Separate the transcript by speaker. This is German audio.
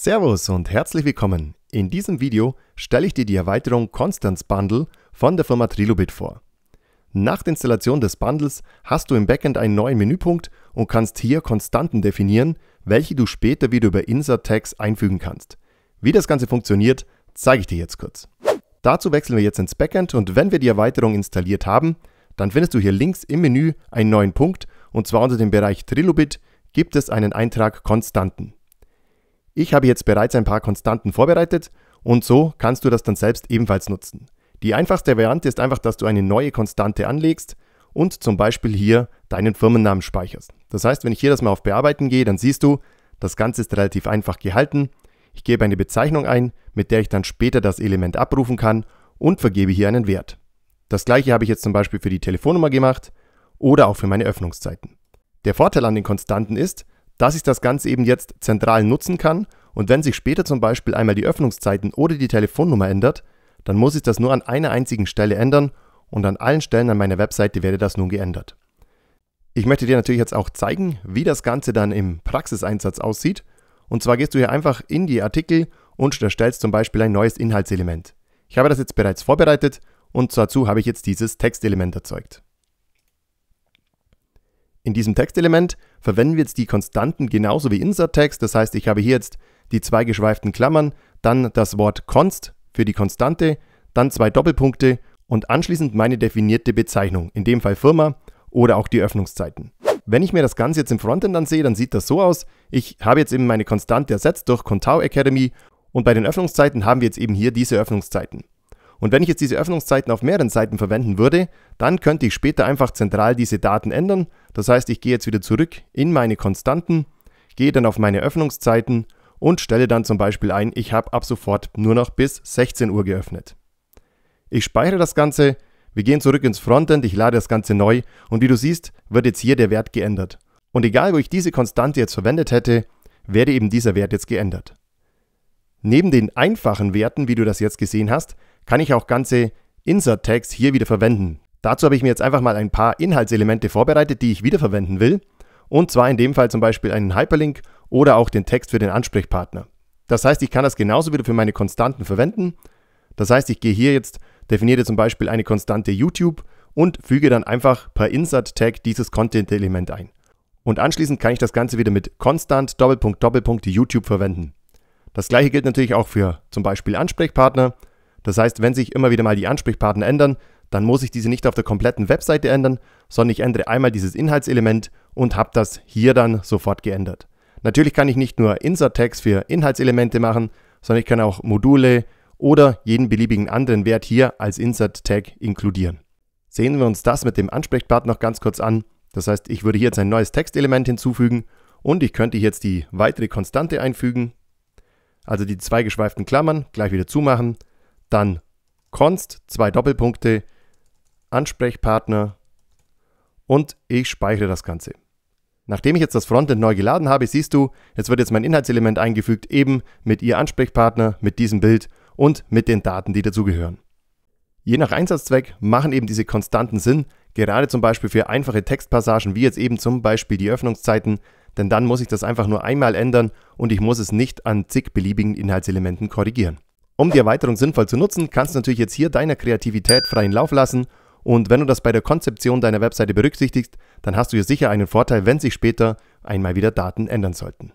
Speaker 1: Servus und herzlich willkommen. In diesem Video stelle ich dir die Erweiterung Constance Bundle von der Firma Trilobit vor. Nach der Installation des Bundles hast du im Backend einen neuen Menüpunkt und kannst hier Konstanten definieren, welche du später wieder über Insert-Tags einfügen kannst. Wie das Ganze funktioniert, zeige ich dir jetzt kurz. Dazu wechseln wir jetzt ins Backend und wenn wir die Erweiterung installiert haben, dann findest du hier links im Menü einen neuen Punkt und zwar unter dem Bereich Trilobit gibt es einen Eintrag Konstanten. Ich habe jetzt bereits ein paar Konstanten vorbereitet und so kannst du das dann selbst ebenfalls nutzen. Die einfachste Variante ist einfach, dass du eine neue Konstante anlegst und zum Beispiel hier deinen Firmennamen speicherst. Das heißt, wenn ich hier das mal auf Bearbeiten gehe, dann siehst du, das Ganze ist relativ einfach gehalten. Ich gebe eine Bezeichnung ein, mit der ich dann später das Element abrufen kann und vergebe hier einen Wert. Das gleiche habe ich jetzt zum Beispiel für die Telefonnummer gemacht oder auch für meine Öffnungszeiten. Der Vorteil an den Konstanten ist, dass ich das Ganze eben jetzt zentral nutzen kann und wenn sich später zum Beispiel einmal die Öffnungszeiten oder die Telefonnummer ändert, dann muss ich das nur an einer einzigen Stelle ändern und an allen Stellen an meiner Webseite werde das nun geändert. Ich möchte dir natürlich jetzt auch zeigen, wie das Ganze dann im Praxiseinsatz aussieht. Und zwar gehst du hier einfach in die Artikel und erstellst zum Beispiel ein neues Inhaltselement. Ich habe das jetzt bereits vorbereitet und dazu habe ich jetzt dieses Textelement erzeugt. In diesem Textelement verwenden wir jetzt die Konstanten genauso wie Insert-Text. Das heißt, ich habe hier jetzt die zwei geschweiften Klammern, dann das Wort const für die Konstante, dann zwei Doppelpunkte und anschließend meine definierte Bezeichnung, in dem Fall Firma oder auch die Öffnungszeiten. Wenn ich mir das Ganze jetzt im Frontend ansehe, dann sieht das so aus. Ich habe jetzt eben meine Konstante ersetzt durch Contao Academy und bei den Öffnungszeiten haben wir jetzt eben hier diese Öffnungszeiten. Und wenn ich jetzt diese Öffnungszeiten auf mehreren Seiten verwenden würde, dann könnte ich später einfach zentral diese Daten ändern. Das heißt, ich gehe jetzt wieder zurück in meine Konstanten, gehe dann auf meine Öffnungszeiten und stelle dann zum Beispiel ein, ich habe ab sofort nur noch bis 16 Uhr geöffnet. Ich speichere das Ganze, wir gehen zurück ins Frontend, ich lade das Ganze neu und wie du siehst, wird jetzt hier der Wert geändert. Und egal, wo ich diese Konstante jetzt verwendet hätte, werde eben dieser Wert jetzt geändert. Neben den einfachen Werten, wie du das jetzt gesehen hast, kann ich auch ganze Insert-Tags hier wieder verwenden. Dazu habe ich mir jetzt einfach mal ein paar Inhaltselemente vorbereitet, die ich wiederverwenden will. Und zwar in dem Fall zum Beispiel einen Hyperlink oder auch den Text für den Ansprechpartner. Das heißt, ich kann das genauso wieder für meine Konstanten verwenden. Das heißt, ich gehe hier jetzt, definiere zum Beispiel eine Konstante YouTube und füge dann einfach per Insert-Tag dieses Content-Element ein. Und anschließend kann ich das Ganze wieder mit konstant Doppelpunkt Doppelpunkt YouTube verwenden. Das gleiche gilt natürlich auch für zum Beispiel Ansprechpartner. Das heißt, wenn sich immer wieder mal die Ansprechpartner ändern, dann muss ich diese nicht auf der kompletten Webseite ändern, sondern ich ändere einmal dieses Inhaltselement und habe das hier dann sofort geändert. Natürlich kann ich nicht nur Insert-Tags für Inhaltselemente machen, sondern ich kann auch Module oder jeden beliebigen anderen Wert hier als Insert-Tag inkludieren. Sehen wir uns das mit dem Ansprechpart noch ganz kurz an. Das heißt, ich würde hier jetzt ein neues Textelement hinzufügen und ich könnte jetzt die weitere Konstante einfügen, also die zwei geschweiften Klammern gleich wieder zumachen dann const, zwei Doppelpunkte, Ansprechpartner und ich speichere das Ganze. Nachdem ich jetzt das Frontend neu geladen habe, siehst du, jetzt wird jetzt mein Inhaltselement eingefügt, eben mit ihr Ansprechpartner, mit diesem Bild und mit den Daten, die dazugehören. Je nach Einsatzzweck machen eben diese Konstanten Sinn, gerade zum Beispiel für einfache Textpassagen, wie jetzt eben zum Beispiel die Öffnungszeiten, denn dann muss ich das einfach nur einmal ändern und ich muss es nicht an zig beliebigen Inhaltselementen korrigieren. Um die Erweiterung sinnvoll zu nutzen, kannst du natürlich jetzt hier deiner Kreativität freien Lauf lassen und wenn du das bei der Konzeption deiner Webseite berücksichtigst, dann hast du hier sicher einen Vorteil, wenn sich später einmal wieder Daten ändern sollten.